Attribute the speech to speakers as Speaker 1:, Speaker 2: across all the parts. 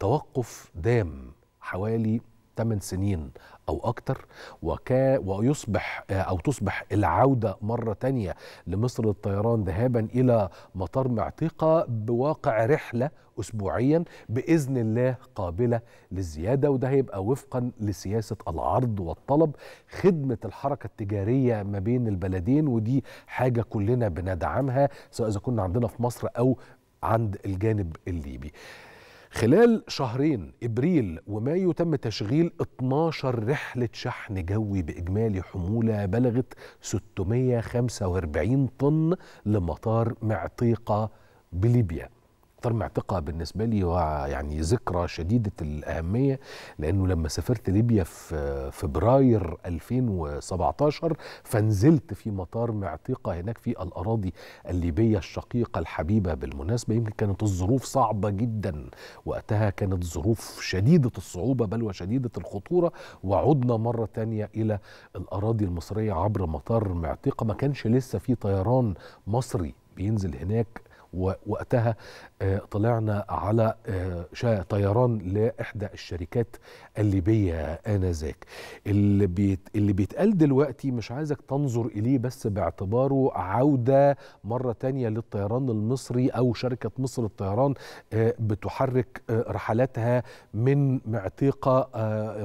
Speaker 1: توقف دام حوالي 8 سنين او اكتر وكا ويصبح آه، او تصبح العوده مره تانية لمصر للطيران ذهابا الى مطار معتقه بواقع رحله اسبوعيا باذن الله قابله للزياده وده هيبقى وفقا لسياسه العرض والطلب خدمه الحركه التجاريه ما بين البلدين ودي حاجه كلنا بندعمها سواء اذا كنا عندنا في مصر او عند الجانب الليبي خلال شهرين ابريل ومايو تم تشغيل 12 رحله شحن جوي باجمالي حموله بلغت 645 طن لمطار معطيقه بليبيا اكتر معتقه بالنسبه لي هو يعني ذكرى شديده الاهميه لانه لما سافرت ليبيا في فبراير 2017 فنزلت في مطار معتقه هناك في الاراضي الليبيه الشقيقه الحبيبه بالمناسبه يمكن كانت الظروف صعبه جدا وقتها كانت ظروف شديده الصعوبه بل وشديده الخطوره وعدنا مره ثانيه الى الاراضي المصريه عبر مطار معتقه ما كانش لسه في طيران مصري بينزل هناك ووقتها آه، طلعنا على آه، طيران لإحدى الشركات الليبية آنذاك اللي, بيت اللي بيتقال دلوقتي مش عايزك تنظر إليه بس باعتباره عودة مرة تانية للطيران المصري أو شركة مصر للطيران آه، بتحرك رحلاتها من معتيقة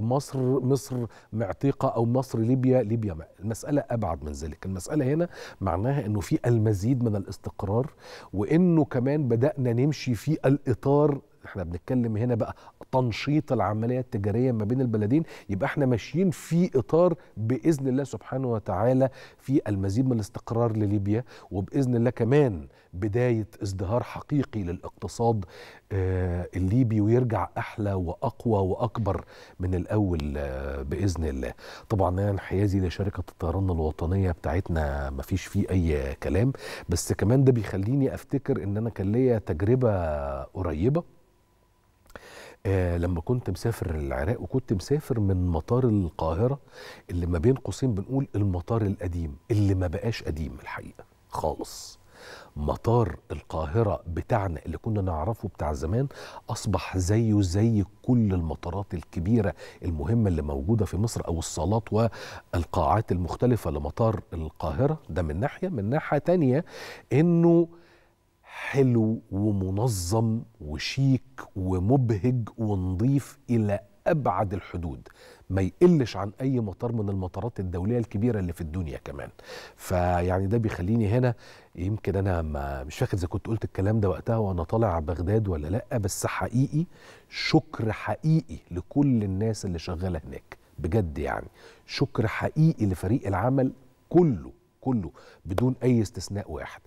Speaker 1: مصر مصر معتيقة أو مصر ليبيا ليبيا المسألة أبعد من ذلك المسألة هنا معناها أنه في المزيد من الاستقرار وأنه كمان بدأنا نمشي في الإطار احنا بنتكلم هنا بقى تنشيط العمليه التجاريه ما بين البلدين يبقى احنا ماشيين في اطار باذن الله سبحانه وتعالى في المزيد من الاستقرار لليبيا وباذن الله كمان بدايه ازدهار حقيقي للاقتصاد آه، الليبي ويرجع احلى واقوى واكبر من الاول آه، باذن الله طبعا انا انحيازي لشركه الطيران الوطنيه بتاعتنا ما فيش فيه اي كلام بس كمان ده بيخليني افتكر ان انا كان ليا تجربه قريبه آه لما كنت مسافر العراق وكنت مسافر من مطار القاهرة اللي ما بين قوسين بنقول المطار القديم اللي ما بقاش قديم الحقيقة خالص مطار القاهرة بتاعنا اللي كنا نعرفه بتاع زمان أصبح زيه زي كل المطارات الكبيرة المهمة اللي موجودة في مصر أو الصالات والقاعات المختلفة لمطار القاهرة ده من ناحية من ناحية تانية إنه حلو ومنظم وشيك ومبهج ونظيف إلى أبعد الحدود ما يقلش عن أي مطار من المطارات الدولية الكبيرة اللي في الدنيا كمان فيعني ده بيخليني هنا يمكن أنا ما مش فاكر إذا كنت قلت الكلام ده وقتها وأنا طالع بغداد ولا لأ بس حقيقي شكر حقيقي لكل الناس اللي شغالة هناك بجد يعني شكر حقيقي لفريق العمل كله كله بدون أي استثناء واحد